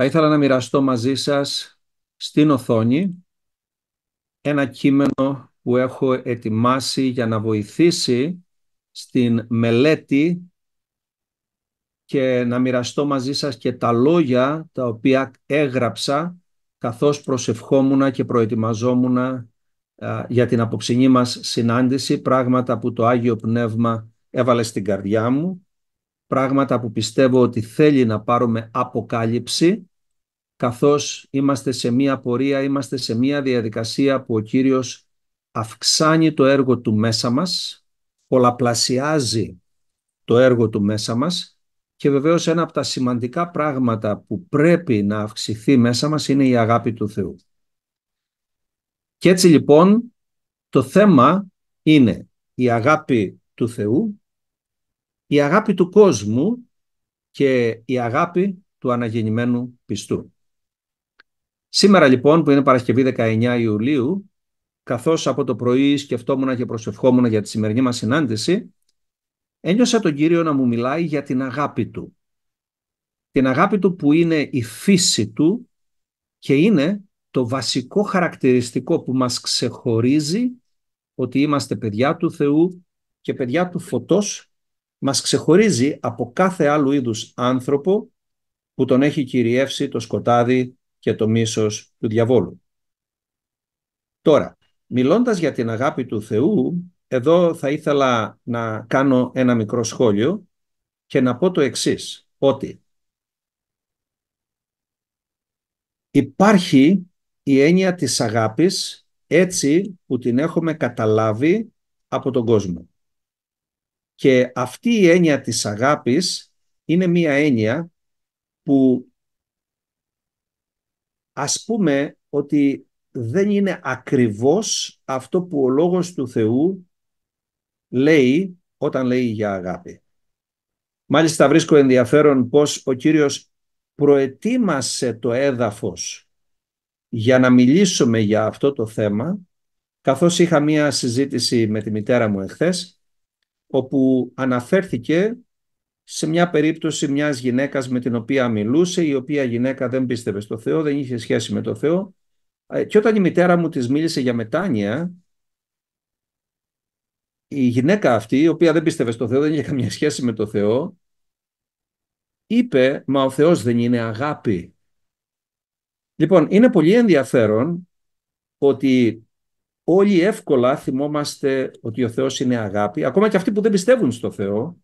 Θα ήθελα να μοιραστώ μαζί σας στην οθόνη ένα κείμενο που έχω ετοιμάσει για να βοηθήσει στην μελέτη και να μοιραστώ μαζί σας και τα λόγια τα οποία έγραψα καθώς προσευχόμουν και προετοιμαζόμουν για την αποψινή μας συνάντηση, πράγματα που το Άγιο Πνεύμα έβαλε στην καρδιά μου πράγματα που πιστεύω ότι θέλει να πάρουμε αποκάλυψη, καθώς είμαστε σε μία πορεία, είμαστε σε μία διαδικασία που ο Κύριος αυξάνει το έργο του μέσα μας, πολλαπλασιάζει το έργο του μέσα μας και βεβαίως ένα από τα σημαντικά πράγματα που πρέπει να αυξηθεί μέσα μας είναι η αγάπη του Θεού. Και έτσι λοιπόν το θέμα είναι η αγάπη του Θεού η αγάπη του κόσμου και η αγάπη του αναγεννημένου πιστού. Σήμερα λοιπόν που είναι Παρασκευή 19 Ιουλίου, καθώς από το πρωί σκεφτόμουν και προσευχόμουν για τη σημερινή μας συνάντηση, ένιωσα τον Κύριο να μου μιλάει για την αγάπη Του. Την αγάπη Του που είναι η φύση Του και είναι το βασικό χαρακτηριστικό που μας ξεχωρίζει ότι είμαστε παιδιά του Θεού και παιδιά του φωτός μας ξεχωρίζει από κάθε άλλου είδους άνθρωπο που τον έχει κυριεύσει το σκοτάδι και το μίσος του διαβόλου. Τώρα, μιλώντας για την αγάπη του Θεού, εδώ θα ήθελα να κάνω ένα μικρό σχόλιο και να πω το εξής, ότι υπάρχει η έννοια της αγάπης έτσι που την έχουμε καταλάβει από τον κόσμο. Και αυτή η έννοια της αγάπης είναι μία έννοια που ας πούμε ότι δεν είναι ακριβώς αυτό που ο Λόγος του Θεού λέει όταν λέει για αγάπη. Μάλιστα βρίσκω ενδιαφέρον πως ο Κύριος προετοίμασε το έδαφος για να μιλήσουμε για αυτό το θέμα, καθώς είχα μία συζήτηση με τη μητέρα μου εχθές όπου αναφέρθηκε σε μια περίπτωση μιας γυναίκας με την οποία μιλούσε, η οποία γυναίκα δεν πίστευε στο Θεό, δεν είχε σχέση με το Θεό. Ε, και όταν η μητέρα μου της μίλησε για μετάνοια, η γυναίκα αυτή, η οποία δεν πίστευε στο Θεό, δεν είχε καμία σχέση με το Θεό, είπε, μα ο Θεός δεν είναι αγάπη. Λοιπόν, είναι πολύ ενδιαφέρον ότι όλοι εύκολα θυμόμαστε ότι ο Θεός είναι αγάπη, ακόμα και αυτοί που δεν πιστεύουν στο Θεό,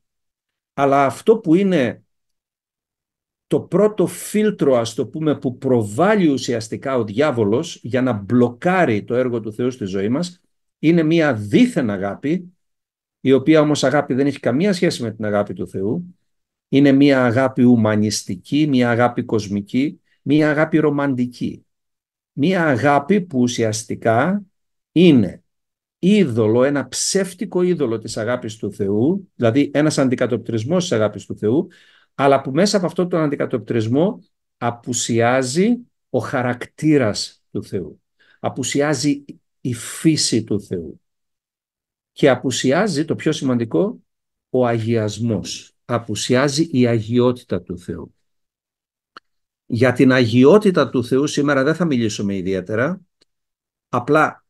αλλά αυτό που είναι το πρώτο φίλτρο, ας το πούμε, που προβάλλει ουσιαστικά ο διάβολος για να μπλοκάρει το έργο του Θεού στη ζωή μας, είναι μια δίθεν αγάπη, η οποία όμως αγάπη δεν έχει καμία σχέση με την αγάπη του Θεού. Είναι μια αγάπη ουμανιστική, μια αγάπη κοσμική, μια αγάπη ρομαντική. Μια αγάπη που ουσιαστικά είναι είδωλο, ένα ψεύτικο είδωλο της αγάπης του Θεού, δηλαδή ένας αντικατοπτρισμός της αγάπης του Θεού, αλλά που μέσα από αυτόν τον αντικατοπτρισμό απουσιάζει ο χαρακτήρας του Θεού. Απουσιάζει η φύση του Θεού. Και απουσιάζει, το πιο σημαντικό, ο αγιασμός. Απουσιάζει η αγιότητα του Θεού. Για την αγιότητα του Θεού σήμερα δεν θα μιλήσουμε ιδιαίτερα. Απλά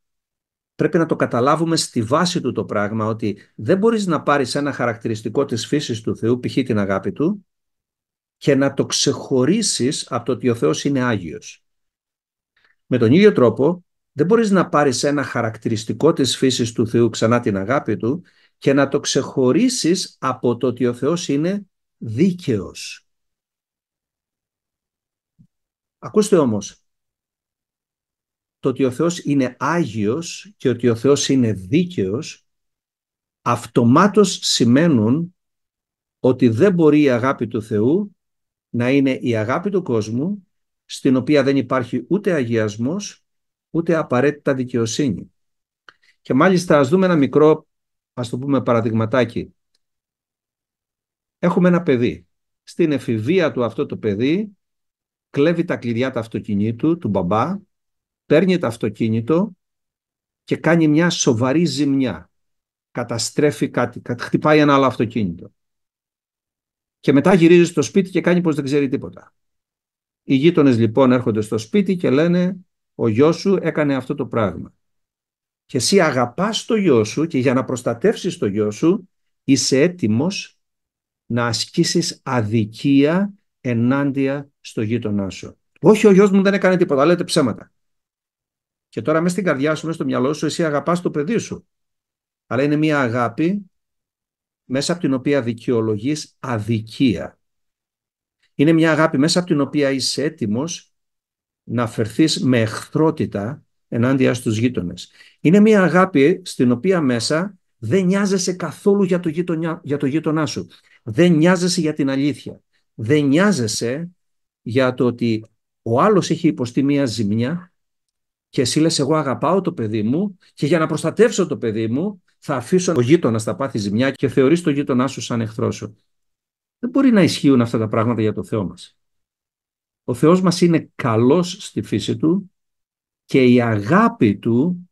πρέπει να το καταλάβουμε στη βάση του το πράγμα ότι δεν μπορείς να πάρεις ένα χαρακτηριστικό της φύσης του Θεού, π.χ. την αγάπη του, και να το ξεχωρίσεις από το ότι ο Θεός είναι Άγιος. Με τον ίδιο τρόπο, δεν μπορείς να πάρεις ένα χαρακτηριστικό της φύσης του Θεού, ξανά την αγάπη του, και να το ξεχωρίσεις από το ότι ο Θεός είναι δίκαιος. Ακούστε όμως, το ότι ο Θεός είναι Άγιος και ότι ο Θεός είναι δίκαιος, αυτομάτως σημαίνουν ότι δεν μπορεί η αγάπη του Θεού να είναι η αγάπη του κόσμου, στην οποία δεν υπάρχει ούτε αγιασμός, ούτε απαραίτητα δικαιοσύνη. Και μάλιστα ας δούμε ένα μικρό, ας το πούμε παραδειγματάκι. Έχουμε ένα παιδί. Στην εφηβεία του αυτό το παιδί κλέβει τα κλειδιά του αυτοκινήτου, του μπαμπά, παίρνει το αυτοκίνητο και κάνει μια σοβαρή ζημιά. Καταστρέφει κάτι, χτυπάει ένα άλλο αυτοκίνητο. Και μετά γυρίζει στο σπίτι και κάνει πως δεν ξέρει τίποτα. Οι γείτονες λοιπόν έρχονται στο σπίτι και λένε ο γιος σου έκανε αυτό το πράγμα. Και εσύ αγαπάς το γιο σου και για να προστατεύσεις το γιο σου είσαι έτοιμος να ασκήσεις αδικία ενάντια στο γείτονά σου. Όχι ο γιος μου δεν έκανε τίποτα, λέτε ψέματα. Και τώρα μέσα στην καρδιά σου, μέσα στο μυαλό σου, εσύ αγαπάς το παιδί σου. Αλλά είναι μια αγάπη μέσα από την οποία δικαιολογείς αδικία. Είναι μια αγάπη μέσα από την οποία είσαι έτοιμος να φερθείς με εχθρότητα ενάντια στους γείτονες. Είναι μια αγάπη στην οποία μέσα δεν νοιάζεσαι καθόλου για το, γειτονιά, για το γείτονά σου. Δεν νοιάζεσαι για την αλήθεια. Δεν νοιάζεσαι για το ότι ο άλλος έχει υποστεί μια ζημιά και εσύ λες εγώ αγαπάω το παιδί μου και για να προστατεύσω το παιδί μου θα αφήσω ο γείτονα να πάθει ζημιά και θεωρείς το γείτονά σου σαν εχθρό σου. Δεν μπορεί να ισχύουν αυτά τα πράγματα για το Θεό μας. Ο Θεός μας είναι καλός στη φύση Του και η αγάπη Του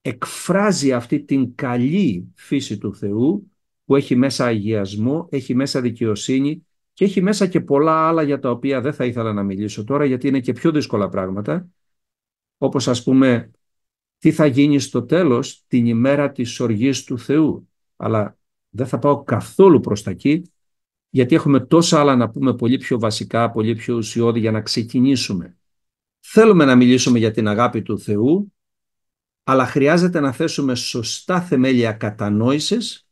εκφράζει αυτή την καλή φύση του Θεού που έχει μέσα αγιασμό, έχει μέσα δικαιοσύνη και έχει μέσα και πολλά άλλα για τα οποία δεν θα ήθελα να μιλήσω τώρα γιατί είναι και πιο δύσκολα πράγματα όπως ας πούμε τι θα γίνει στο τέλος την ημέρα της οργής του Θεού. Αλλά δεν θα πάω καθόλου προς τα εκεί, γιατί έχουμε τόσα άλλα να πούμε πολύ πιο βασικά, πολύ πιο ουσιώδη για να ξεκινήσουμε. Θέλουμε να μιλήσουμε για την αγάπη του Θεού, αλλά χρειάζεται να θέσουμε σωστά θεμέλια κατανόησης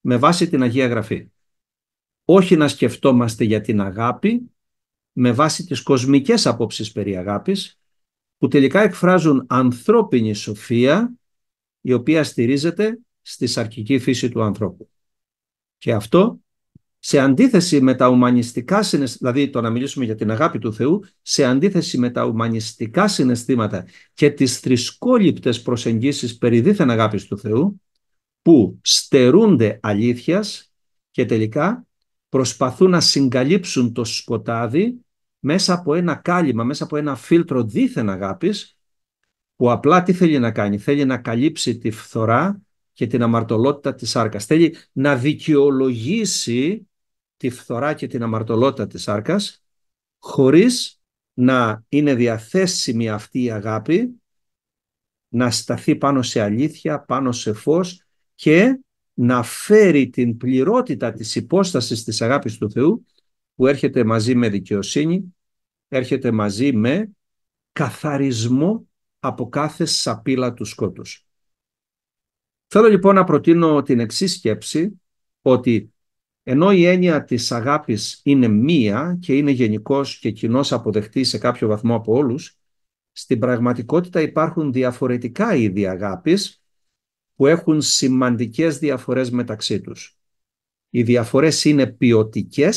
με βάση την Αγία Γραφή. Όχι να σκεφτόμαστε για την αγάπη με βάση τις κοσμικές απόψεις περί αγάπης, που τελικά εκφράζουν ανθρώπινη σοφία η οποία στηρίζεται στη σαρκική φύση του ανθρώπου. Και αυτό σε αντίθεση με τα ουμανιστικά συναισθήματα, δηλαδή το να μιλήσουμε για την αγάπη του Θεού, σε αντίθεση με τα ουμανιστικά συναισθήματα και τις θρησκόληπτες προσεγγίσεις περί δίθεν αγάπης του Θεού, που στερούνται αλήθειας και τελικά προσπαθούν να συγκαλύψουν το σκοτάδι μέσα από ένα κάλυμα, μέσα από ένα φίλτρο δίθεν αγάπης, που απλά τι θέλει να κάνει, θέλει να καλύψει τη φθορά και την αμαρτωλότητα της σάρκας. Θέλει να δικαιολογήσει τη φθορά και την αμαρτωλότητα της σάρκας, χωρίς να είναι διαθέσιμη αυτή η αγάπη, να σταθεί πάνω σε αλήθεια, πάνω σε φως και να φέρει την πληρότητα της υπόστασης της αγάπης του Θεού που έρχεται μαζί με δικαιοσύνη, έρχεται μαζί με καθαρισμό από κάθε σαπίλα του σκότους. Θέλω λοιπόν να προτείνω την εξής σκέψη, ότι ενώ η έννοια της αγάπης είναι μία και είναι γενικός και κοινός αποδεκτής σε κάποιο βαθμό από όλους, στην πραγματικότητα υπάρχουν διαφορετικά είδη αγάπης που έχουν σημαντικές διαφορές μεταξύ τους. Οι διαφορές είναι ποιοτικές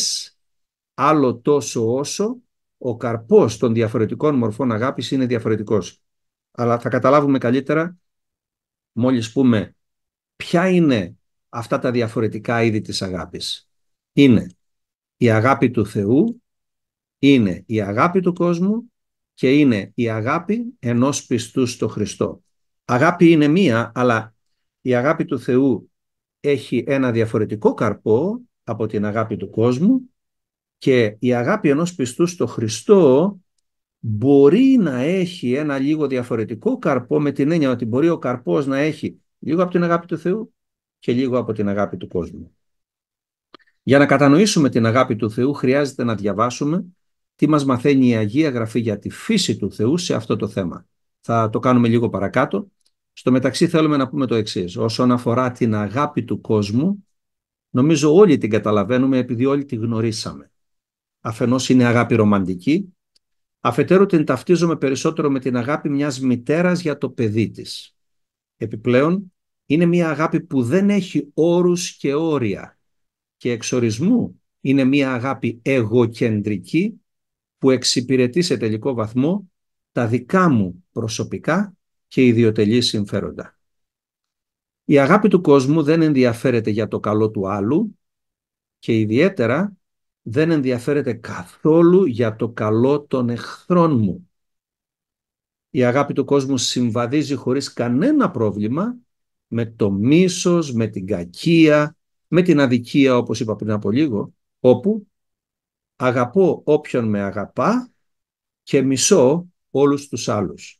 άλλο τόσο όσο ο καρπός των διαφορετικών μορφών αγάπης είναι διαφορετικός. Αλλά θα καταλάβουμε καλύτερα μόλις πούμε ποια είναι αυτά τα διαφορετικά είδη της αγάπης. Είναι η αγάπη του Θεού, είναι η αγάπη του κόσμου και είναι η αγάπη ενός πιστού στο Χριστό. Αγάπη είναι μία, αλλά η αγάπη του Θεού έχει ένα διαφορετικό καρπό από την αγάπη του κόσμου και η αγάπη ενός πιστού στο Χριστό μπορεί να έχει ένα λίγο διαφορετικό καρπό με την έννοια ότι μπορεί ο καρπός να έχει λίγο από την αγάπη του Θεού και λίγο από την αγάπη του κόσμου. Για να κατανοήσουμε την αγάπη του Θεού χρειάζεται να διαβάσουμε τι μας μαθαίνει η Αγία Γραφή για τη φύση του Θεού σε αυτό το θέμα. Θα το κάνουμε λίγο παρακάτω. Στο μεταξύ θέλουμε να πούμε το εξής. Όσον αφορά την αγάπη του κόσμου, νομίζω όλοι την καταλαβαίνουμε επειδή όλοι τη γνωρίσαμε αφενός είναι αγάπη ρομαντική, αφετέρου την ταυτίζουμε περισσότερο με την αγάπη μιας μητέρας για το παιδί της. Επιπλέον, είναι μια αγάπη που δεν έχει όρους και όρια και εξορισμού είναι μια αγάπη εγωκεντρική που εξυπηρετεί σε τελικό βαθμό τα δικά μου προσωπικά και ιδιωτελή συμφέροντα. Η αγάπη του κόσμου δεν ενδιαφέρεται για το καλό του άλλου και ιδιαίτερα δεν ενδιαφέρεται καθόλου για το καλό των εχθρών μου. Η αγάπη του κόσμου συμβαδίζει χωρίς κανένα πρόβλημα με το μίσος, με την κακία, με την αδικία όπως είπα πριν από λίγο, όπου αγαπώ όποιον με αγαπά και μισώ όλους τους άλλους.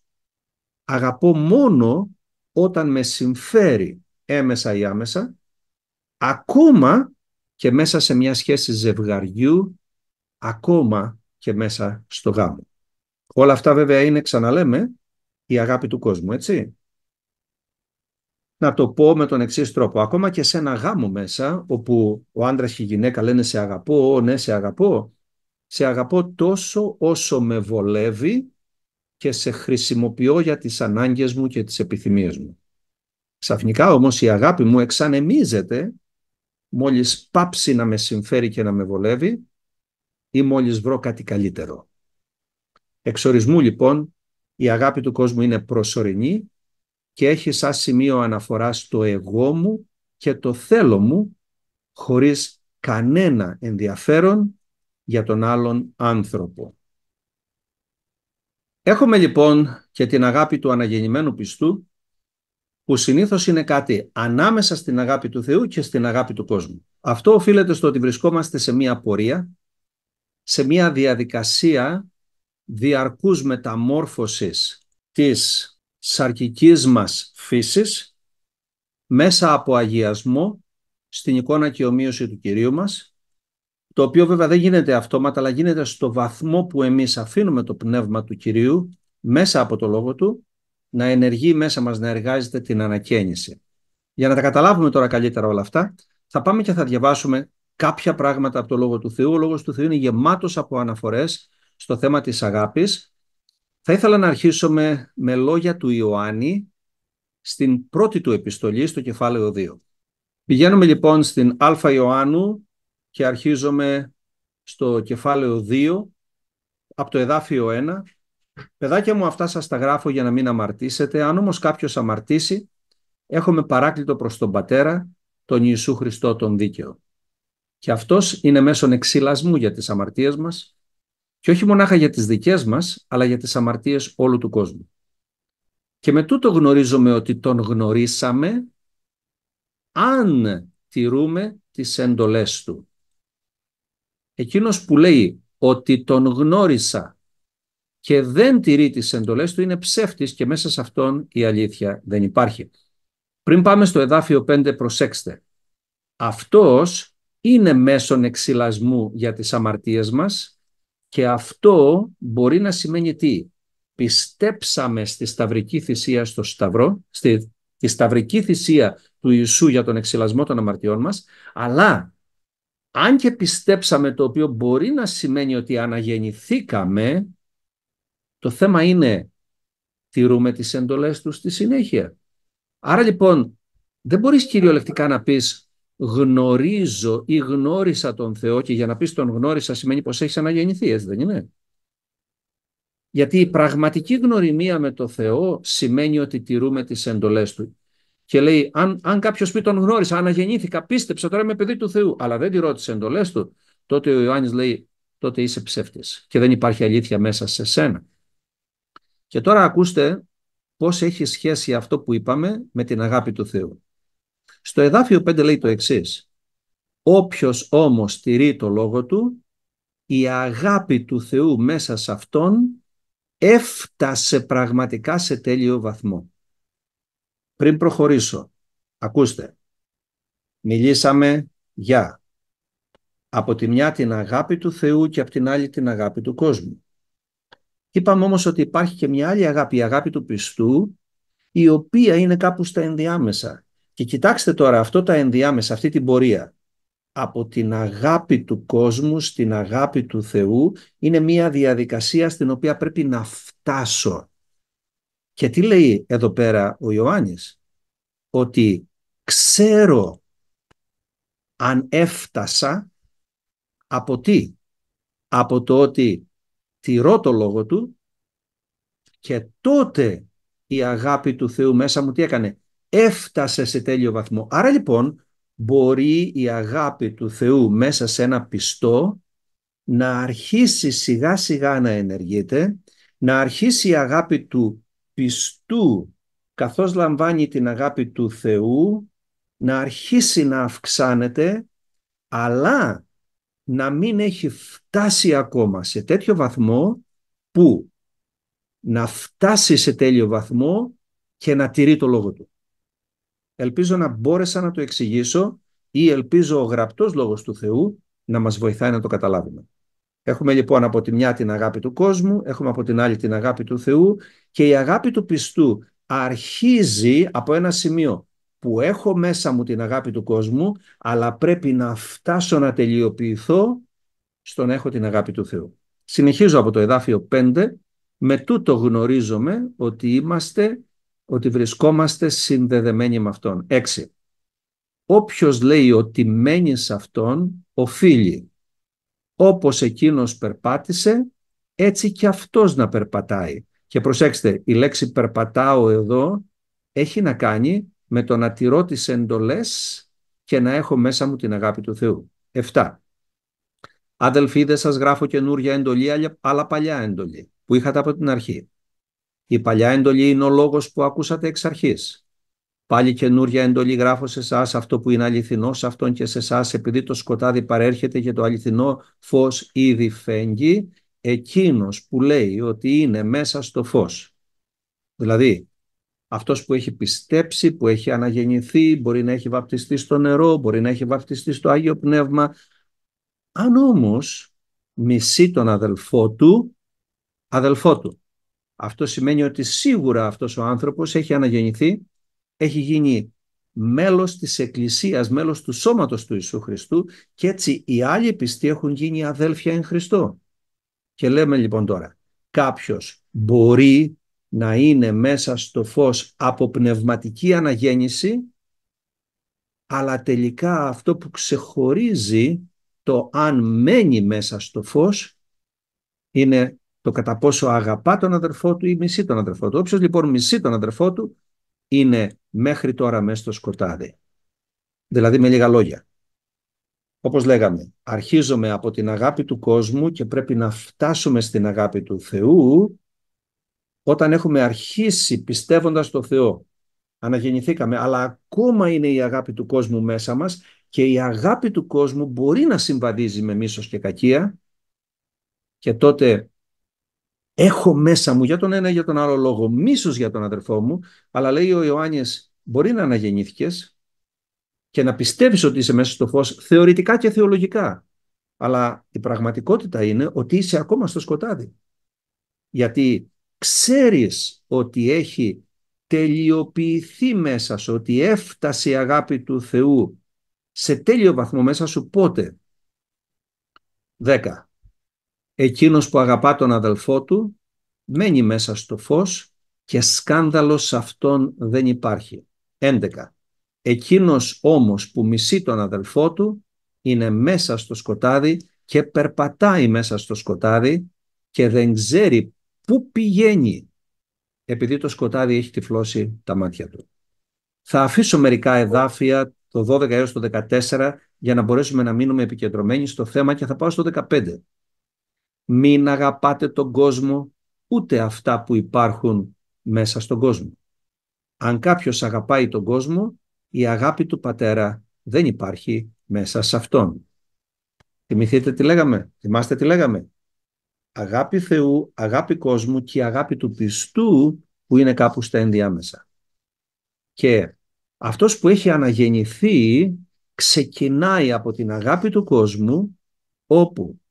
Αγαπώ μόνο όταν με συμφέρει έμεσα ή άμεσα, ακόμα και μέσα σε μια σχέση ζευγαριού, ακόμα και μέσα στο γάμο. Όλα αυτά βέβαια είναι, ξαναλέμε, η αγάπη του κόσμου, έτσι. Να το πω με τον εξής τρόπο. Ακόμα και σε ένα γάμο μέσα, όπου ο άντρας και η γυναίκα λένε σε αγαπώ, ο, ναι σε αγαπώ, σε αγαπώ τόσο όσο με βολεύει και σε χρησιμοποιώ για τις ανάγκες μου και τις επιθυμίες μου. Ξαφνικά όμως η αγάπη μου εξανεμίζεται μόλις πάψει να με συμφέρει και να με βολεύει ή μόλις βρω κάτι καλύτερο. Εξορισμού λοιπόν η αγάπη του κόσμου είναι προσωρινή και έχει σαν σημείο αναφοράς το εγώ μου και το θέλω μου χωρίς κανένα ενδιαφέρον για τον άλλον άνθρωπο. Έχουμε λοιπόν και την αγάπη του αναγεννημένου πιστού που συνήθως είναι κάτι ανάμεσα στην αγάπη του Θεού και στην αγάπη του κόσμου. Αυτό οφείλεται στο ότι βρισκόμαστε σε μία πορεία, σε μία διαδικασία διαρκούς μεταμόρφωσης της σαρκικής μας φύσης μέσα από αγιασμό στην εικόνα και ομοίωση του Κυρίου μας, το οποίο βέβαια δεν γίνεται αυτόματα, αλλά γίνεται στο βαθμό που εμείς αφήνουμε το πνεύμα του Κυρίου μέσα από το Λόγο Του να ενεργεί μέσα μας, να εργάζεται την ανακαίνιση. Για να τα καταλάβουμε τώρα καλύτερα όλα αυτά, θα πάμε και θα διαβάσουμε κάποια πράγματα από το Λόγο του Θεού. Ο Λόγος του Θεού είναι γεμάτος από αναφορές στο θέμα της αγάπης. Θα ήθελα να αρχίσουμε με λόγια του Ιωάννη στην πρώτη του επιστολή, στο κεφάλαιο 2. Πηγαίνουμε λοιπόν στην Α Ιωάννου και αρχίζουμε στο κεφάλαιο 2, από το εδάφιο 1 Παιδάκια μου, αυτά σας τα γράφω για να μην αμαρτήσετε. Αν όμως κάποιος αμαρτήσει, έχουμε παράκλητο προς τον Πατέρα, τον Ιησού Χριστό τον δίκαιο. Και αυτός είναι μέσον εξυλασμού για τις αμαρτίες μας και όχι μονάχα για τις δικές μας, αλλά για τις αμαρτίες όλου του κόσμου. Και με τούτο γνωρίζουμε ότι τον γνωρίσαμε αν τηρούμε τις εντολές του. Εκείνος που λέει ότι τον γνώρισα και δεν τηρεί τις εντολές του είναι ψεύτης και μέσα σε αυτόν η αλήθεια δεν υπάρχει. Πριν πάμε στο εδάφιο 5 προσέξτε. Αυτός είναι μέσον εξυλασμού για τις αμαρτίες μας και αυτό μπορεί να σημαίνει τι. Πιστέψαμε στη σταυρική θυσία στο Σταυρό, στη σταυρική θυσία του Ιησού για τον εξυλασμό των αμαρτιών μας, αλλά αν και πιστέψαμε το οποίο μπορεί να σημαίνει ότι αναγεννηθήκαμε, το θέμα είναι, τηρούμε τις εντολές τους στη συνέχεια. Άρα λοιπόν, δεν μπορείς κυριολεκτικά να πεις γνωρίζω ή γνώρισα τον Θεό και για να πεις τον γνώρισα σημαίνει πως έχεις αναγεννηθεί, έτσι δεν είναι. Γιατί η πραγματική γνωριμία με τον Θεό σημαίνει ότι τηρούμε τις εντολές Του. Και λέει, αν, αν κάποιος πει τον γνώρισα, αναγεννήθηκα, πίστεψα τώρα είμαι παιδί του Θεού, αλλά δεν τηρώ τις εντολές Του, τότε ο Ιωάννης λέει, τότε είσαι ψεύτης και δεν υπάρχει αλήθεια μέσα σε σένα. Και τώρα ακούστε πώς έχει σχέση αυτό που είπαμε με την αγάπη του Θεού. Στο εδάφιο 5 λέει το εξής. Όποιος όμως στηρεί το λόγο του, η αγάπη του Θεού μέσα σε αυτόν έφτασε πραγματικά σε τέλειο βαθμό. Πριν προχωρήσω, ακούστε, μιλήσαμε για από τη μια την αγάπη του Θεού και από την άλλη την αγάπη του κόσμου. Είπαμε όμως ότι υπάρχει και μια άλλη αγάπη, η αγάπη του πιστού, η οποία είναι κάπου στα ενδιάμεσα. Και κοιτάξτε τώρα αυτό τα ενδιάμεσα, αυτή την πορεία. Από την αγάπη του κόσμου στην αγάπη του Θεού είναι μια διαδικασία στην οποία πρέπει να φτάσω. Και τι λέει εδώ πέρα ο Ιωάννης, ότι ξέρω αν έφτασα από τι, από το ότι τηρώ το λόγο του και τότε η αγάπη του Θεού μέσα μου τι έκανε, έφτασε σε τέλειο βαθμό. Άρα λοιπόν μπορεί η αγάπη του Θεού μέσα σε ένα πιστό να αρχίσει σιγά σιγά να ενεργείται, να αρχίσει η αγάπη του πιστού καθώς λαμβάνει την αγάπη του Θεού, να αρχίσει να αυξάνεται, αλλά να μην έχει φτάσει ακόμα σε τέτοιο βαθμό που να φτάσει σε τέλειο βαθμό και να τηρεί το λόγο του. Ελπίζω να μπόρεσα να το εξηγήσω ή ελπίζω ο γραπτός λόγος του Θεού να μας βοηθάει να το καταλάβουμε. Έχουμε λοιπόν από τη μια την αγάπη του κόσμου, έχουμε από την άλλη την αγάπη του Θεού και η αγάπη του πιστού αρχίζει από ένα σημείο που έχω μέσα μου την αγάπη του κόσμου, αλλά πρέπει να φτάσω να τελειοποιηθώ στο να έχω την αγάπη του Θεού. Συνεχίζω από το εδάφιο 5. Με τούτο γνωρίζομαι ότι είμαστε, ότι βρισκόμαστε συνδεδεμένοι με Αυτόν. 6. Όποιος λέει ότι μένει σε Αυτόν, οφείλει. Όπως εκείνος περπάτησε, έτσι και αυτός να περπατάει. Και προσέξτε, η λέξη περπατάω εδώ έχει να κάνει με το να τηρώ τις εντολές και να έχω μέσα μου την αγάπη του Θεού. 7. Αδελφοί, δεν σας γράφω καινούρια εντολή, αλλά παλιά εντολή, που είχατε από την αρχή. Η παλιά εντολή είναι ο λόγος που ακούσατε εξ αρχής. Πάλι καινούρια εντολή γράφω σε εσάς αυτό που είναι αληθινό, σε αυτόν και σε εσάς, επειδή το σκοτάδι παρέρχεται και το αληθινό φως ήδη φέγγει, εκείνος που λέει ότι είναι μέσα στο φως. Δηλαδή, αυτός που έχει πιστέψει, που έχει αναγεννηθεί, μπορεί να έχει βαπτιστεί στο νερό, μπορεί να έχει βαπτιστεί στο Άγιο Πνεύμα. Αν όμως μισεί τον αδελφό του, αδελφό του. Αυτό σημαίνει ότι σίγουρα αυτός ο άνθρωπος έχει αναγεννηθεί, έχει γίνει μέλος της Εκκλησίας, μέλος του σώματος του Ιησού Χριστού και έτσι οι άλλοι πιστοί έχουν γίνει αδέλφια εν Χριστώ. Και λέμε λοιπόν τώρα, κάποιος μπορεί να είναι μέσα στο φως από πνευματική αναγέννηση, αλλά τελικά αυτό που ξεχωρίζει το αν μένει μέσα στο φως είναι το κατά πόσο αγαπά τον αδερφό του ή μισεί τον αδερφό του. Όποιος λοιπόν μισεί τον αδερφό του είναι μέχρι τώρα μέσα στο σκοτάδι. Δηλαδή με λίγα λόγια. Όπως λέγαμε, αρχίζουμε από την αγάπη του κόσμου και πρέπει να φτάσουμε στην αγάπη του Θεού όταν έχουμε αρχίσει πιστεύοντας στο Θεό, αναγεννηθήκαμε, αλλά ακόμα είναι η αγάπη του κόσμου μέσα μας και η αγάπη του κόσμου μπορεί να συμβαδίζει με μίσος και κακία και τότε έχω μέσα μου για τον ένα ή για τον άλλο λόγο μίσος για τον αδερφό μου, αλλά λέει ο Ιωάννης μπορεί να αναγεννήθηκες και να πιστεύεις ότι είσαι μέσα στο φως θεωρητικά και θεολογικά. Αλλά η πραγματικότητα είναι ότι είσαι ακόμα στο σκοτάδι. Γιατί ξέρεις ότι έχει τελειοποιηθεί μέσα σου, ότι έφτασε η αγάπη του Θεού σε τέλειο βαθμό μέσα σου πότε. 10. Εκείνος που αγαπά τον αδελφό του μένει μέσα στο φως και σκάνδαλος αυτόν δεν υπάρχει. 11. Εκείνος όμως που μισεί τον αδελφό του είναι μέσα στο σκοτάδι και περπατάει μέσα στο σκοτάδι και δεν ξέρει Πού πηγαίνει επειδή το σκοτάδι έχει τυφλώσει τα μάτια του. Θα αφήσω μερικά εδάφια το 12 έως το 14 για να μπορέσουμε να μείνουμε επικεντρωμένοι στο θέμα και θα πάω στο 15. Μην αγαπάτε τον κόσμο ούτε αυτά που υπάρχουν μέσα στον κόσμο. Αν κάποιος αγαπάει τον κόσμο, η αγάπη του πατέρα δεν υπάρχει μέσα σε αυτόν. Θυμηθείτε τι λέγαμε, θυμάστε τι λέγαμε αγάπη Θεού, αγάπη κόσμου και η αγάπη του πιστού που είναι κάπου στα ενδιάμεσα. Και αυτός που έχει αναγεννηθεί ξεκινάει από την αγάπη του κόσμου όπου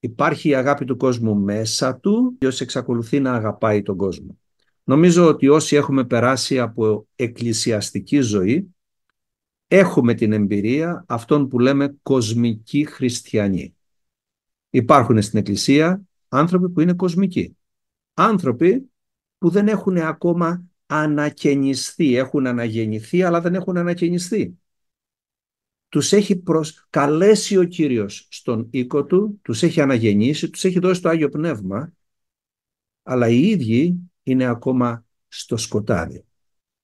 υπάρχει η αγάπη του κόσμου μέσα του και όσοι εξακολουθεί να αγαπάει τον κόσμο. Νομίζω ότι όσοι έχουμε περάσει από εκκλησιαστική ζωή έχουμε την εμπειρία αυτών που λέμε κοσμικοί χριστιανοί. Υπάρχουν στην εκκλησία άνθρωποι που είναι κοσμικοί. Άνθρωποι που δεν έχουν ακόμα ανακαινιστεί, έχουν αναγεννηθεί αλλά δεν έχουν ανακαινιστεί. Τους έχει προσκαλέσει ο Κύριος στον οίκο του, τους έχει αναγεννήσει, τους έχει δώσει το Άγιο Πνεύμα, αλλά οι ίδιοι είναι ακόμα στο σκοτάδι.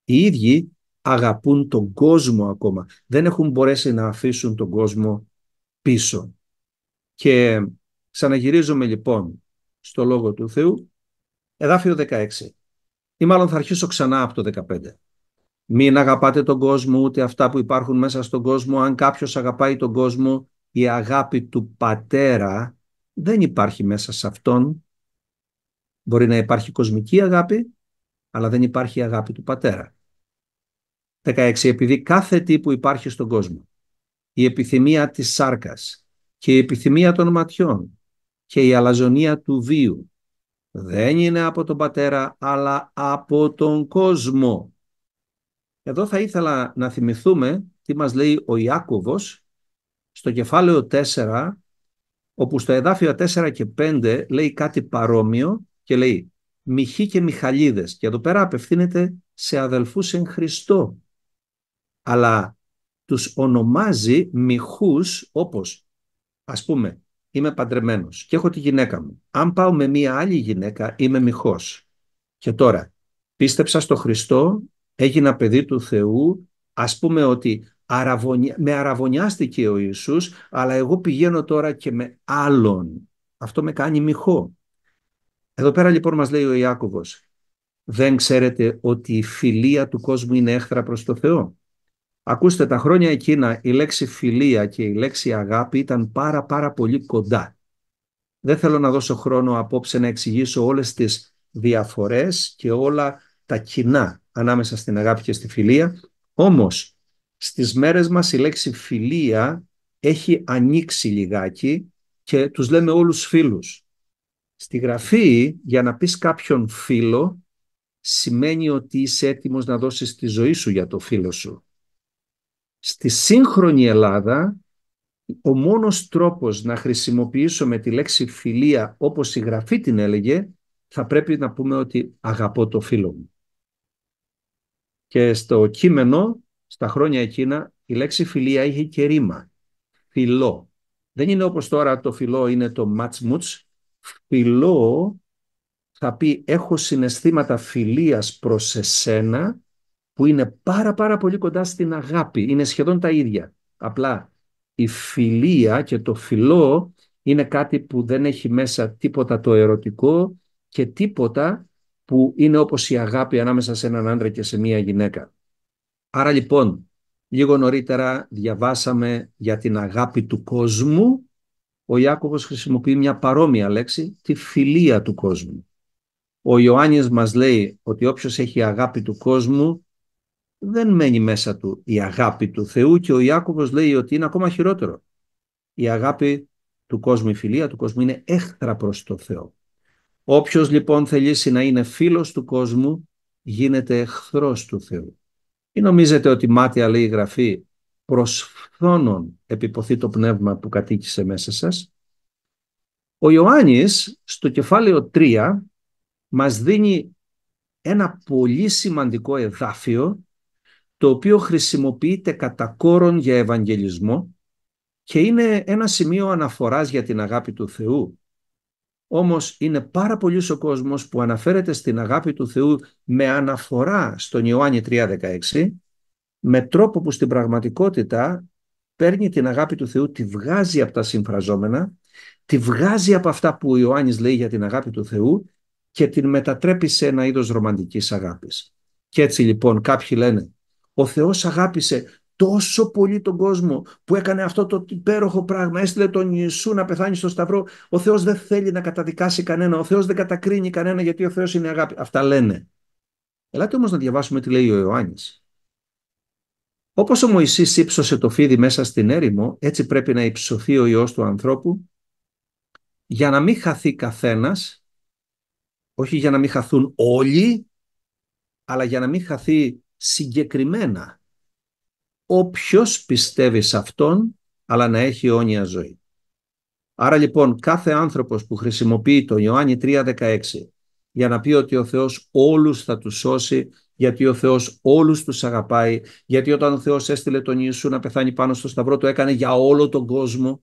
Οι ίδιοι αγαπούν τον κόσμο ακόμα. Δεν έχουν μπορέσει να αφήσουν τον κόσμο πίσω. Και Ξαναγυρίζουμε λοιπόν στο Λόγο του Θεού, εδάφιο 16. Ή μάλλον θα αρχίσω ξανά από το 15. Μην αγαπάτε τον κόσμο ούτε αυτά που υπάρχουν μέσα στον κόσμο. Αν κάποιος αγαπάει τον κόσμο, η αγάπη του πατέρα δεν υπάρχει μέσα σε αυτόν. Μπορεί να υπάρχει κοσμική αγάπη, αλλά δεν υπάρχει η αγάπη του πατέρα. 16. Επειδή κάθε τι που υπάρχει στον κόσμο, η επιθυμία της σάρκας και η επιθυμία των ματιών και η αλαζονία του βίου δεν είναι από τον Πατέρα αλλά από τον κόσμο. Εδώ θα ήθελα να θυμηθούμε τι μας λέει ο Ιάκωβος στο κεφάλαιο 4 όπου στο εδάφιο 4 και 5 λέει κάτι παρόμοιο και λέει «Μιχή και Μιχαλίδες» και εδώ πέρα απευθύνεται σε αδελφούς εν Χριστώ. Αλλά τους ονομάζει μιχούς όπως ας πούμε είμαι παντρεμένος και έχω τη γυναίκα μου. Αν πάω με μία άλλη γυναίκα, είμαι μοιχός. Και τώρα, πίστεψα στο Χριστό, έγινα παιδί του Θεού, ας πούμε ότι αραβωνια... με αραβωνιάστηκε ο Ιησούς, αλλά εγώ πηγαίνω τώρα και με άλλον. Αυτό με κάνει μοιχό. Εδώ πέρα λοιπόν μας λέει ο Ιάκωβος, δεν ξέρετε ότι η φιλία του κόσμου είναι έχθρα προς το Θεό. Ακούστε, τα χρόνια εκείνα η λέξη φιλία και η λέξη αγάπη ήταν πάρα πάρα πολύ κοντά. Δεν θέλω να δώσω χρόνο απόψε να εξηγήσω όλες τις διαφορές και όλα τα κοινά ανάμεσα στην αγάπη και στη φιλία. Όμως, στις μέρες μας η λέξη φιλία έχει ανοίξει λιγάκι και τους λέμε όλους φίλους. Στη γραφή, για να πεις κάποιον φίλο, σημαίνει ότι είσαι έτοιμος να δώσεις τη ζωή σου για το φίλο σου. Στη σύγχρονη Ελλάδα, ο μόνος τρόπος να χρησιμοποιήσουμε τη λέξη φιλία όπως η γραφή την έλεγε, θα πρέπει να πούμε ότι αγαπώ το φίλο μου. Και στο κείμενο, στα χρόνια εκείνα, η λέξη φιλία είχε και ρήμα. Φιλό. Δεν είναι όπως τώρα το φιλό είναι το ματσμουτς. Φιλό θα πει έχω συναισθήματα φιλίας προς εσένα που είναι πάρα πάρα πολύ κοντά στην αγάπη. Είναι σχεδόν τα ίδια. Απλά η φιλία και το φιλό είναι κάτι που δεν έχει μέσα τίποτα το ερωτικό και τίποτα που είναι όπως η αγάπη ανάμεσα σε έναν άντρα και σε μία γυναίκα. Άρα λοιπόν, λίγο νωρίτερα διαβάσαμε για την αγάπη του κόσμου. Ο Ιάκωβος χρησιμοποιεί μια παρόμοια λέξη, τη φιλία του κόσμου. Ο Ιωάννης μας λέει ότι όποιος έχει αγάπη του κόσμου δεν μένει μέσα του η αγάπη του Θεού και ο Ιάκωβος λέει ότι είναι ακόμα χειρότερο. Η αγάπη του κόσμου, η φιλία του κόσμου είναι έχθρα προς το Θεό. Όποιος λοιπόν θελήσει να είναι φίλος του κόσμου γίνεται εχθρός του Θεού. Ή νομίζετε ότι μάτια λέει η Γραφή προς φθόνων επιποθεί το πνεύμα που κατοίκησε μέσα σας. Ο Ιωάννης στο κεφάλαιο 3 μας δίνει ένα πολύ σημαντικό εδάφιο το οποίο χρησιμοποιείται κατά κόρον για Ευαγγελισμό και είναι ένα σημείο αναφοράς για την αγάπη του Θεού. Όμως είναι πάρα πολλοί ο κόσμος που αναφέρεται στην αγάπη του Θεού με αναφορά στον Ιωάννη 3.16 με τρόπο που στην πραγματικότητα παίρνει την αγάπη του Θεού, τη βγάζει από τα συμφραζόμενα, τη βγάζει από αυτά που ο Ιωάννης λέει για την αγάπη του Θεού και την μετατρέπει σε ένα είδος ρομαντικής αγάπης. Και έτσι λοιπόν κάποιοι λένε ο Θεός αγάπησε τόσο πολύ τον κόσμο που έκανε αυτό το υπέροχο πράγμα, έστειλε τον Ιησού να πεθάνει στο Σταυρό. Ο Θεός δεν θέλει να καταδικάσει κανένα, ο Θεός δεν κατακρίνει κανένα γιατί ο Θεός είναι αγάπη. Αυτά λένε. Ελάτε όμως να διαβάσουμε τι λέει ο Ιωάννης. Όπως ο Μωυσής ύψωσε το φίδι μέσα στην έρημο, έτσι πρέπει να υψωθεί ο Υιός του ανθρώπου, για να μην χαθεί καθένας, όχι για να μην χαθούν όλοι, αλλά για να μην χαθεί συγκεκριμένα. Όποιος πιστεύει σε αυτόν, αλλά να έχει αιώνια ζωή. Άρα λοιπόν κάθε άνθρωπος που χρησιμοποιεί το Ιωάννη 3.16 για να πει ότι ο Θεός όλους θα τους σώσει, γιατί ο Θεός όλους τους αγαπάει, γιατί όταν ο Θεός έστειλε τον Ιησού να πεθάνει πάνω στο σταυρό, το έκανε για όλο τον κόσμο.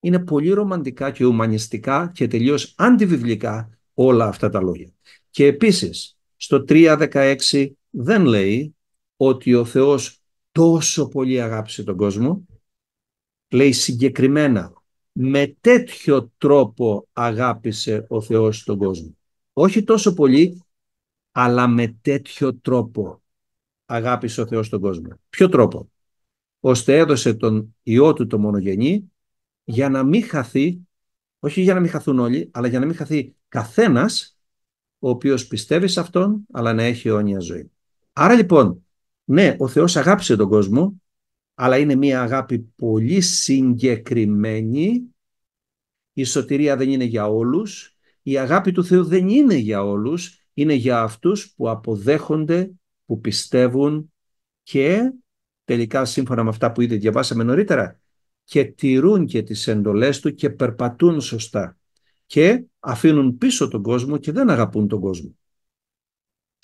Είναι πολύ ρομαντικά και ουμανιστικά και τελείως αντιβιβλικά όλα αυτά τα λόγια. Και επίσης στο 3.16 δεν λέει ότι ο Θεός τόσο πολύ αγάπησε τον κόσμο, λέει συγκεκριμένα, με τέτοιο τρόπο αγάπησε ο Θεός τον κόσμο. Όχι τόσο πολύ, αλλά με τέτοιο τρόπο αγάπησε ο Θεός τον κόσμο. Ποιο τρόπο? Ώστε έδωσε τον Υιό του το μονογενή για να μην χαθεί, όχι για να μην χαθούν όλοι, αλλά για να μην χαθεί καθένας ο οποίος πιστεύει σε Αυτόν, αλλά να έχει αιώνια ζωή. Άρα λοιπόν, ναι, ο Θεός αγάπησε τον κόσμο, αλλά είναι μια αγάπη πολύ συγκεκριμένη. Η σωτηρία δεν είναι για όλους. Η αγάπη του Θεού δεν είναι για όλους. Είναι για αυτούς που αποδέχονται, που πιστεύουν και τελικά σύμφωνα με αυτά που ήδη διαβάσαμε νωρίτερα και τηρούν και τις εντολές του και περπατούν σωστά και αφήνουν πίσω τον κόσμο και δεν αγαπούν τον κόσμο.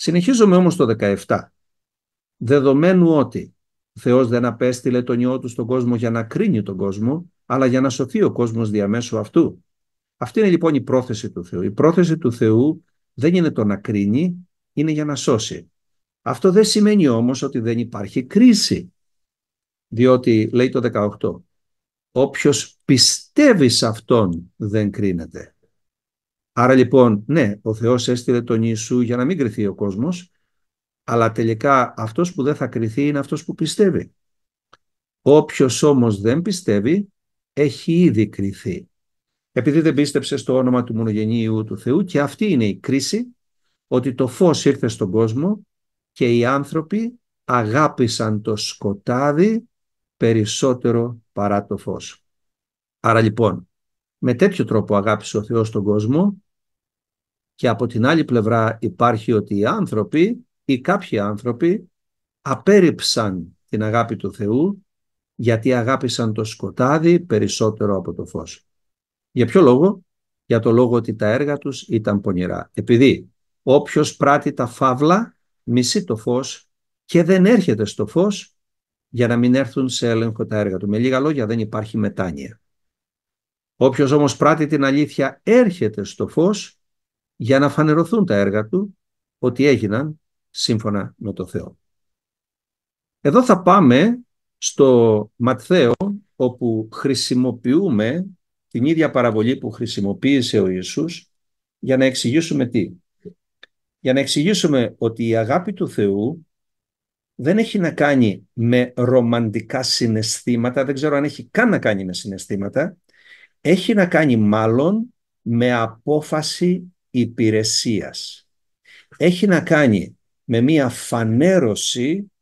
Συνεχίζουμε όμως το 17. Δεδομένου ότι Θεός δεν απέστειλε τον Υιό Του στον κόσμο για να κρίνει τον κόσμο, αλλά για να σωθεί ο κόσμος διαμέσου αυτού. Αυτή είναι λοιπόν η πρόθεση του Θεού. Η πρόθεση του Θεού δεν είναι το να κρίνει, είναι για να σώσει. Αυτό δεν σημαίνει όμως ότι δεν υπάρχει κρίση. Διότι λέει το 18, όποιος πιστεύει σε Αυτόν δεν κρίνεται. Άρα λοιπόν, ναι, ο Θεός έστειλε τον Ιησού για να μην κρυθεί ο κόσμος, αλλά τελικά αυτός που δεν θα κρυθεί είναι αυτός που πιστεύει. Όποιος όμως δεν πιστεύει, έχει ήδη κρυθεί. Επειδή δεν πίστεψε στο όνομα του μονογενείου του Θεού και αυτή είναι η κρίση, ότι το φως ήρθε στον κόσμο και οι άνθρωποι αγάπησαν το σκοτάδι περισσότερο παρά το φως. Άρα λοιπόν, με τέτοιο τρόπο αγάπησε ο Θεός τον κόσμο, και από την άλλη πλευρά υπάρχει ότι οι άνθρωποι ή κάποιοι άνθρωποι απέριψαν την αγάπη του Θεού γιατί αγάπησαν το σκοτάδι περισσότερο από το φως. Για ποιο λόγο? Για το λόγο ότι τα έργα τους ήταν πονηρά. Επειδή όποιος πράττει τα φαύλα μισεί το φως και δεν έρχεται στο φως για να μην έρθουν σε έλεγχο τα έργα του. Με λίγα λόγια δεν υπάρχει μετάνοια. Όποιος όμως πράττει την αλήθεια έρχεται στο φως για να φανερωθούν τα έργα του ότι έγιναν σύμφωνα με το Θεό. Εδώ θα πάμε στο Ματθαίο όπου χρησιμοποιούμε την ίδια παραβολή που χρησιμοποίησε ο Ιησούς για να εξηγήσουμε τι. Για να εξηγήσουμε ότι η αγάπη του Θεού δεν έχει να κάνει με ρομαντικά συναισθήματα, δεν ξέρω αν έχει καν να κάνει με συναισθήματα, έχει να κάνει μάλλον με απόφαση υπηρεσίας. Έχει να κάνει με μία φανέρωση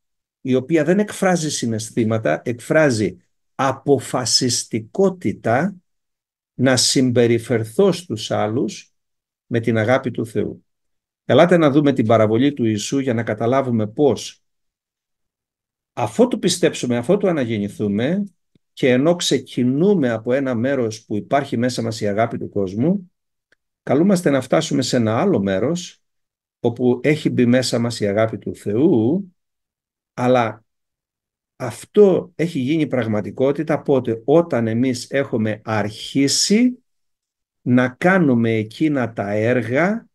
η οποία δεν εκφράζει συναισθήματα, εκφράζει αποφασιστικότητα να συμπεριφερθώ στους άλλους με την αγάπη του Θεού. Ελάτε να δούμε την παραβολή του Ιησού για να καταλάβουμε πώς αφού του πιστέψουμε, αφού του αναγεννηθούμε και ενώ ξεκινούμε από ένα μέρος που υπάρχει μέσα μας η αγάπη του κόσμου, καλούμαστε να φτάσουμε σε ένα άλλο μέρος όπου έχει μπει μέσα μας η αγάπη του Θεού αλλά αυτό έχει γίνει πραγματικότητα πότε όταν εμείς έχουμε αρχίσει να κάνουμε εκείνα τα έργα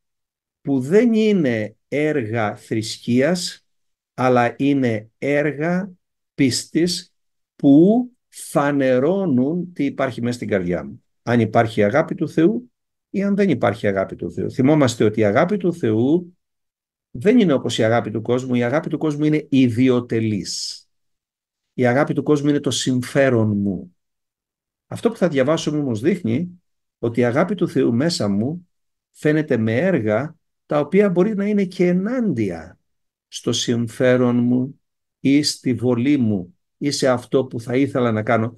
που δεν είναι έργα θρησκείας αλλά είναι έργα πίστης που φανερώνουν τι υπάρχει μέσα στην καρδιά μου. Αν υπάρχει αγάπη του Θεού ή αν δεν υπάρχει αγάπη του Θεού. Θυμόμαστε ότι η αγάπη του Θεού δεν είναι όπως η αγάπη του κόσμου. Η αγάπη του κόσμου είναι ιδιωτελής. Η αγάπη του κόσμου είναι το συμφέρον μου. Αυτό που θα διαβάσουμε όμως δείχνει ότι η αγάπη του Θεού μέσα μου φαίνεται με έργα τα οποία μπορεί να είναι και ενάντια στο συμφέρον μου ή στη βολή μου ή σε αυτό που θα ήθελα να κάνω.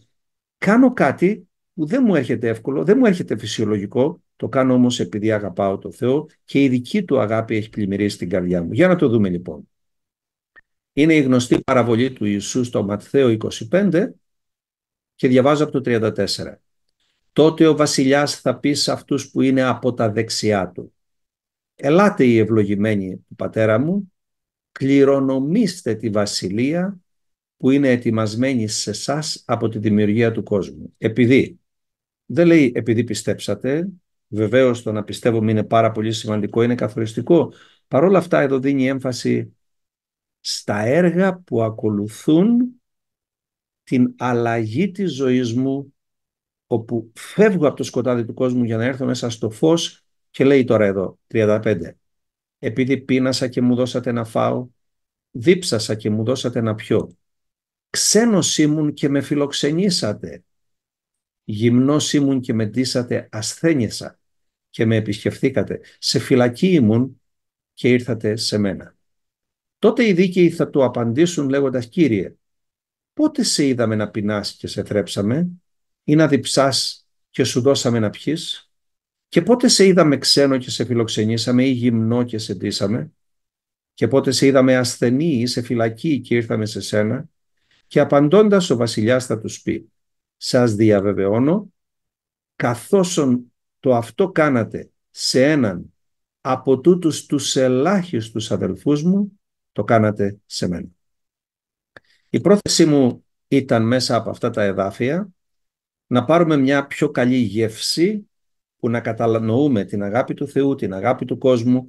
Κάνω κάτι που δεν μου έρχεται εύκολο, δεν μου έρχεται φυσιολογικό, το κάνω όμως επειδή αγαπάω το Θεό και η δική του αγάπη έχει πλημμυρίσει την καρδιά μου. Για να το δούμε λοιπόν. Είναι η γνωστή παραβολή του Ιησού στο Ματθαίο 25 και διαβάζω από το 34. Τότε ο βασιλιάς θα πει σε αυτούς που είναι από τα δεξιά του. Ελάτε οι ευλογημένοι του πατέρα μου, κληρονομήστε τη βασιλεία που είναι ετοιμασμένη σε εσάς από τη δημιουργία του κόσμου. Επειδή δεν λέει επειδή πιστέψατε. Βεβαίως το να πιστεύω είναι πάρα πολύ σημαντικό, είναι καθοριστικό. Παρ' όλα αυτά εδώ δίνει έμφαση στα έργα που ακολουθούν την αλλαγή της ζωής μου όπου φεύγω από το σκοτάδι του κόσμου για να έρθω μέσα στο φως και λέει τώρα εδώ, 35. Επειδή πίνασα και μου δώσατε να φάω, δίψασα και μου δώσατε να πιω. Ξένος ήμουν και με φιλοξενήσατε. Γυμνός ήμουν και με ντύσατε, ασθένιασα και με επισκεφθήκατε. Σε φυλακή ήμουν και ήρθατε σε μένα. Τότε οι δίκαιοι θα του απαντήσουν λέγοντας «Κύριε, πότε σε είδαμε να πεινάς και σε θρέψαμε ή να διψάς και σου δώσαμε να πιείς και πότε σε είδαμε ξένο και σε φιλοξενήσαμε ή γυμνό και σε ντύσαμε και πότε σε είδαμε ασθενή ή σε φυλακή και ήρθαμε σε σένα και απαντώντας ο βασιλιάς θα τους πει σας διαβεβαιώνω, καθώς το αυτό κάνατε σε έναν από τούτους τους ελάχιστους αδελφούς μου, το κάνατε σε μένα. Η πρόθεσή μου ήταν μέσα από αυτά τα εδάφια να πάρουμε μια πιο καλή γεύση που να κατανοούμε την αγάπη του Θεού, την αγάπη του κόσμου,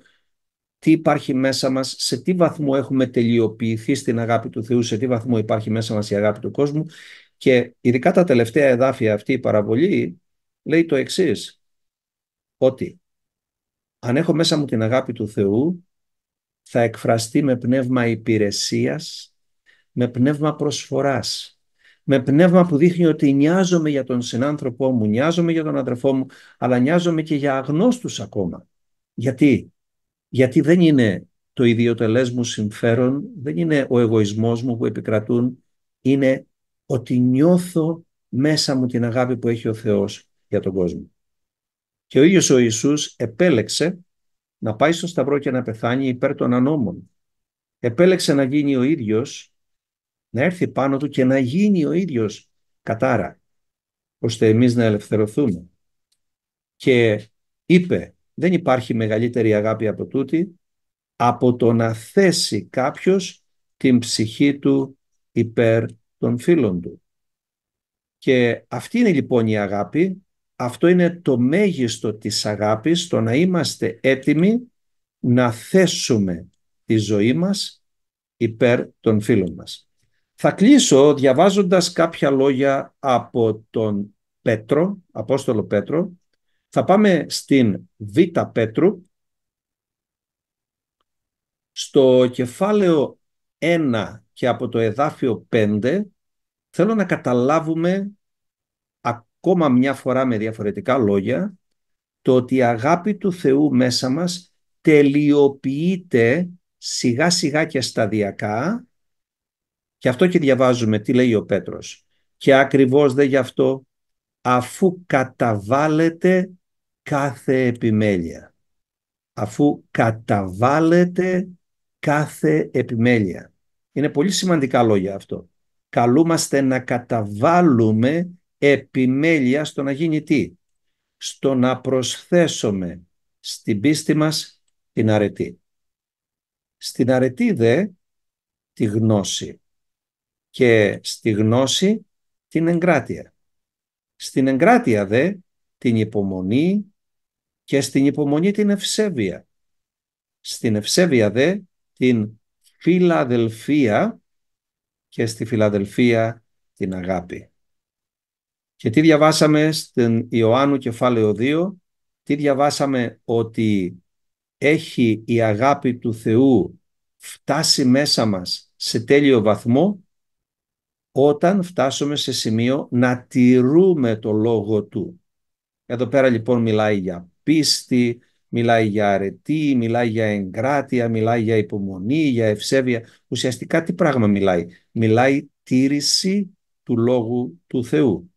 τι υπάρχει μέσα μας, σε τι βαθμό έχουμε τελειοποιηθεί στην αγάπη του Θεού, σε τι βαθμό υπάρχει μέσα μας η αγάπη του κόσμου και ειδικά τα τελευταία εδάφια αυτή η παραβολή λέει το εξής ότι αν έχω μέσα μου την αγάπη του Θεού θα εκφραστεί με πνεύμα υπηρεσίας, με πνεύμα προσφοράς, με πνεύμα που δείχνει ότι νοιάζομαι για τον συνάνθρωπό μου, νοιάζομαι για τον αδερφό μου, αλλά νοιάζομαι και για αγνώστους ακόμα. Γιατί? Γιατί δεν είναι το ιδιωτελές μου συμφέρον, δεν είναι ο εγωισμός μου που επικρατούν, είναι ότι νιώθω μέσα μου την αγάπη που έχει ο Θεός για τον κόσμο. Και ο ίδιος ο Ιησούς επέλεξε να πάει στο Σταυρό και να πεθάνει υπέρ των ανώμων. Επέλεξε να γίνει ο ίδιος, να έρθει πάνω του και να γίνει ο ίδιος κατάρα, ώστε εμείς να ελευθερωθούμε. Και είπε, δεν υπάρχει μεγαλύτερη αγάπη από τούτη, από το να θέσει κάποιος την ψυχή του υπέρ των φίλων του. Και αυτή είναι λοιπόν η αγάπη, αυτό είναι το μέγιστο της αγάπης, το να είμαστε έτοιμοι να θέσουμε τη ζωή μας υπέρ των φίλων μας. Θα κλείσω διαβάζοντας κάποια λόγια από τον Πέτρο, Απόστολο Πέτρο. Θα πάμε στην Β' Πέτρου, στο κεφάλαιο 1 και από το εδάφιο 5 θέλω να καταλάβουμε ακόμα μια φορά με διαφορετικά λόγια το ότι η αγάπη του Θεού μέσα μας τελειοποιείται σιγά σιγά και σταδιακά και αυτό και διαβάζουμε τι λέει ο Πέτρος και ακριβώς δε γι' αυτό αφού καταβάλετε κάθε επιμέλεια αφού καταβάλετε κάθε επιμέλεια είναι πολύ σημαντικά λόγια αυτό καλούμαστε να καταβάλουμε επιμέλεια στο να γίνει τι. Στο να προσθέσουμε στην πίστη μας την αρετή. Στην αρετή δε τη γνώση και στη γνώση την εγκράτεια. Στην εγκράτεια δε την υπομονή και στην υπομονή την ευσέβεια. Στην ευσέβεια δε την φιλαδελφία και στη Φιλαδελφία την αγάπη. Και τι διαβάσαμε στην Ιωάννου κεφάλαιο 2, τι διαβάσαμε ότι έχει η αγάπη του Θεού φτάσει μέσα μας σε τέλειο βαθμό όταν φτάσουμε σε σημείο να τηρούμε το λόγο του. Εδώ πέρα λοιπόν μιλάει για πίστη, μιλάει για αρετή, μιλάει για εγκράτεια, μιλάει για υπομονή, για ευσέβεια. Ουσιαστικά τι πράγμα μιλάει. Μιλάει τήρηση του Λόγου του Θεού.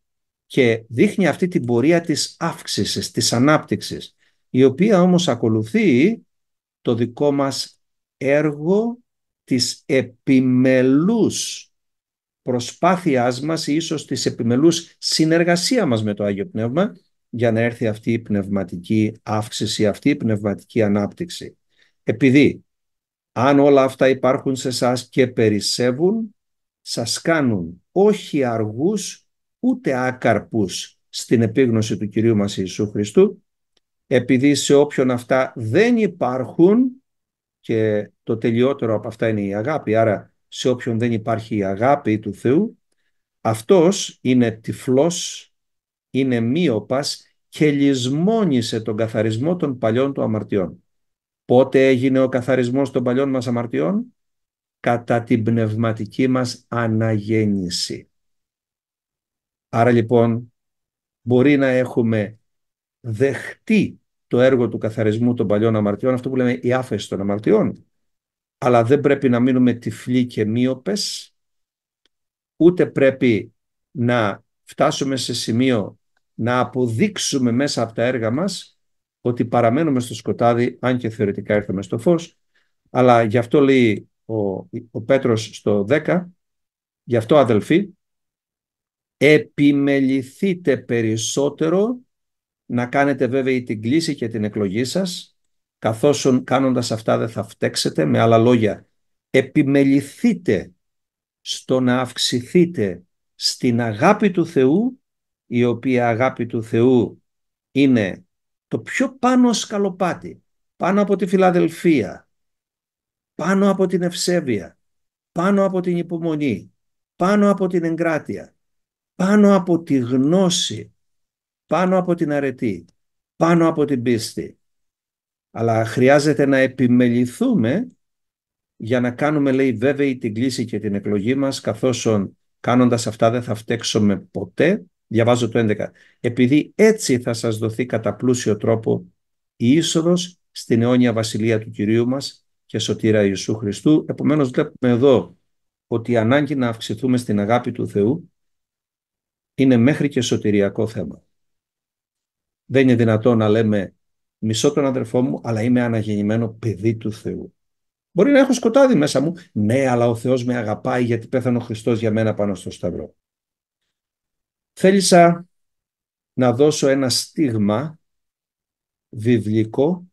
Και δείχνει αυτή την πορεία της αύξησης, της ανάπτυξης, η οποία όμως ακολουθεί το δικό μας έργο της επιμελούς προσπάθειάς μας ή ίσως της επιμελούς συνεργασίας μας με το Άγιο Πνεύμα για να έρθει αυτή η πνευματική αύξηση, αυτή η πνευματική ανάπτυξη. Επειδή αν όλα αυτά υπάρχουν σε εσάς και περισσεύουν, σας κάνουν όχι αργούς ούτε άκαρπους στην επίγνωση του Κυρίου μας Ιησού Χριστού, επειδή σε όποιον αυτά δεν υπάρχουν, και το τελειότερο από αυτά είναι η αγάπη, άρα σε όποιον δεν υπάρχει η αγάπη του Θεού, αυτός είναι τυφλός είναι μίοπας και λησμόνησε τον καθαρισμό των παλιών του αμαρτιών. Πότε έγινε ο καθαρισμός των παλιών μας αμαρτιών? Κατά την πνευματική μας αναγέννηση. Άρα λοιπόν μπορεί να έχουμε δεχτεί το έργο του καθαρισμού των παλιών αμαρτιών, αυτό που λέμε η άφεση των αμαρτιών, αλλά δεν πρέπει να μείνουμε τυφλοί και μείωπες, ούτε πρέπει να φτάσουμε σε σημείο να αποδείξουμε μέσα από τα έργα μας ότι παραμένουμε στο σκοτάδι, αν και θεωρητικά ήρθαμε στο φως. Αλλά γι' αυτό λέει ο, ο Πέτρος στο 10, γι' αυτό αδελφοί, επιμεληθείτε περισσότερο να κάνετε βέβαια την κλίση και την εκλογή σας, καθώς κάνοντας αυτά δεν θα φταίξετε, με άλλα λόγια, επιμεληθείτε στο να αυξηθείτε στην αγάπη του Θεού η οποία αγάπη του Θεού είναι το πιο πάνω σκαλοπάτι, πάνω από τη φιλαδελφία, πάνω από την ευσέβεια, πάνω από την υπομονή, πάνω από την εγκράτεια, πάνω από τη γνώση, πάνω από την αρετή, πάνω από την πίστη. Αλλά χρειάζεται να επιμεληθούμε για να κάνουμε, λέει, βέβαιη την κλίση και την εκλογή μας, καθώς κάνοντας αυτά δεν θα φταίξουμε ποτέ Διαβάζω το 11. Επειδή έτσι θα σας δοθεί κατά πλούσιο τρόπο η είσοδος στην αιώνια βασιλεία του Κυρίου μας και σωτήρα Ιησού Χριστού. Επομένως βλέπουμε εδώ ότι η ανάγκη να αυξηθούμε στην αγάπη του Θεού είναι μέχρι και σωτηριακό θέμα. Δεν είναι δυνατόν να λέμε μισό τον αδερφό μου, αλλά είμαι αναγεννημένο παιδί του Θεού. Μπορεί να έχω σκοτάδι μέσα μου, ναι, αλλά ο Θεός με αγαπάει γιατί πέθανε ο Χριστός για μένα πάνω στο σταυρό. Θέλησα να δώσω ένα στίγμα βιβλικό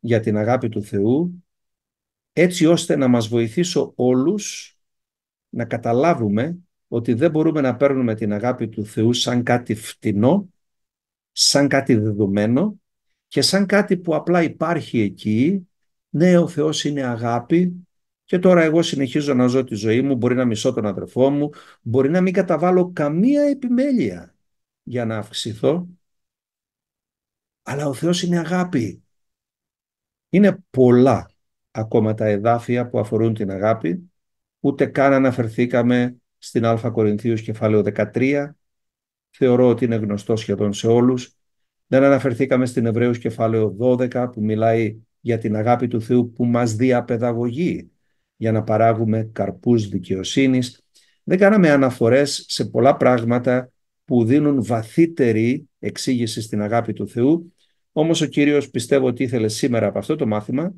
για την αγάπη του Θεού, έτσι ώστε να μας βοηθήσω όλους να καταλάβουμε ότι δεν μπορούμε να παίρνουμε την αγάπη του Θεού σαν κάτι φτηνό, σαν κάτι δεδομένο και σαν κάτι που απλά υπάρχει εκεί. Ναι, ο Θεός είναι αγάπη, και τώρα εγώ συνεχίζω να ζω τη ζωή μου, μπορεί να μισώ τον αδερφό μου, μπορεί να μην καταβάλω καμία επιμέλεια για να αυξηθώ. Αλλά ο Θεός είναι αγάπη. Είναι πολλά ακόμα τα εδάφια που αφορούν την αγάπη. Ούτε καν αναφερθήκαμε στην Α Κορινθίους κεφάλαιο 13. Θεωρώ ότι είναι γνωστό σχεδόν σε όλους. Δεν αναφερθήκαμε στην Εβραίους κεφάλαιο 12 που μιλάει για την αγάπη του Θεού που μας διαπαιδαγωγεί για να παράγουμε καρπούς δικαιοσύνης. Δεν κάναμε αναφορές σε πολλά πράγματα που δίνουν βαθύτερη εξήγηση στην αγάπη του Θεού, όμως ο Κύριος πιστεύω ότι ήθελε σήμερα από αυτό το μάθημα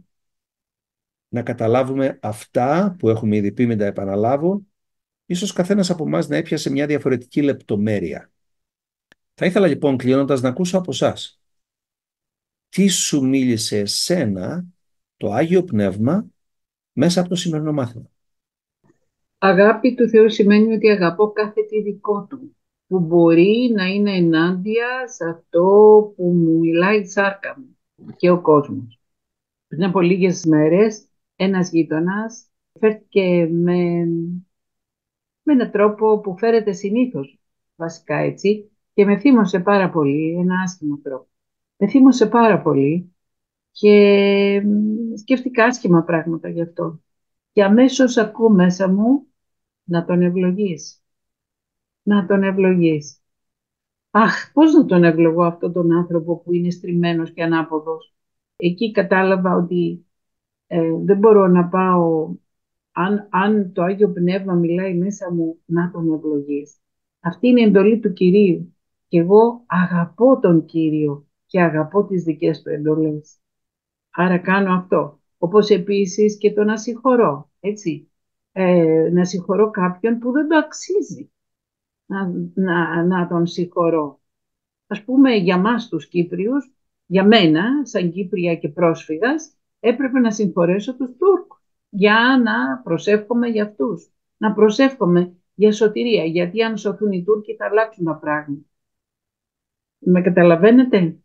να καταλάβουμε αυτά που έχουμε ήδη πει, μην τα επαναλάβω, ίσως καθένας από εμάς να έπιασε μια διαφορετική λεπτομέρεια. Θα ήθελα λοιπόν κλείνοντας να ακούσω από εσάς. Τι σου μίλησε εσένα το Άγιο Πνεύμα μέσα από το σημερινό μάθημα. Αγάπη του Θεού σημαίνει ότι αγαπώ κάθε τι δικό του, που μπορεί να είναι ενάντια σε αυτό που μου μιλάει η σάρκα μου και ο κόσμος. Πριν από λίγες μέρες, ένας γείτονας φέρθηκε με, με έναν τρόπο που φέρεται συνήθως. βασικά έτσι, και με θύμωσε πάρα πολύ, ένα άσχημο τρόπο. Με θύμωσε πάρα πολύ και σκέφτηκα άσχημα πράγματα γι' αυτό. Και αμέσως ακούω μέσα μου να τον ευλογείς, Να τον ευλογείς. Αχ, πώς να τον ευλογώ αυτόν τον άνθρωπο που είναι στριμμένος και ανάποδος. Εκεί κατάλαβα ότι ε, δεν μπορώ να πάω, αν, αν το Άγιο Πνεύμα μιλάει μέσα μου, να τον ευλογείς. Αυτή είναι η εντολή του Κυρίου. Και εγώ αγαπώ τον Κύριο και αγαπώ τις δικές του εντολές άρα κάνω αυτό. Όπως επίσης και το να συγχωρώ, έτσι. Ε, να συγχωρώ κάποιον που δεν το αξίζει να, να, τον συγχωρώ. Ας πούμε για μας τους Κύπριους, για μένα σαν Κύπρια και πρόσφυγας, έπρεπε να συγχωρέσω τους Τούρκους για να προσεύχομαι για αυτούς. Να προσεύχομαι για σωτηρία, γιατί αν σωθούν οι Τούρκοι θα αλλάξουν τα πράγματα. Με καταλαβαίνετε.